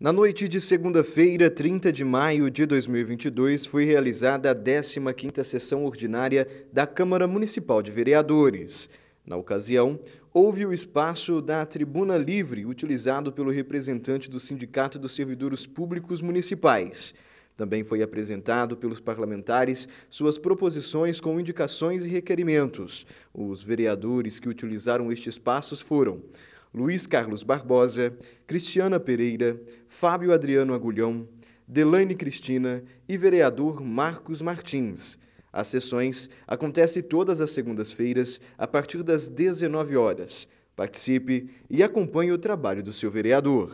Na noite de segunda-feira, 30 de maio de 2022, foi realizada a 15ª sessão ordinária da Câmara Municipal de Vereadores. Na ocasião, houve o espaço da tribuna livre utilizado pelo representante do Sindicato dos Servidores Públicos Municipais. Também foi apresentado pelos parlamentares suas proposições com indicações e requerimentos. Os vereadores que utilizaram estes espaços foram Luiz Carlos Barbosa, Cristiana Pereira, Fábio Adriano Agulhão, Delaine Cristina e vereador Marcos Martins. As sessões acontecem todas as segundas-feiras, a partir das 19 horas. Participe e acompanhe o trabalho do seu vereador.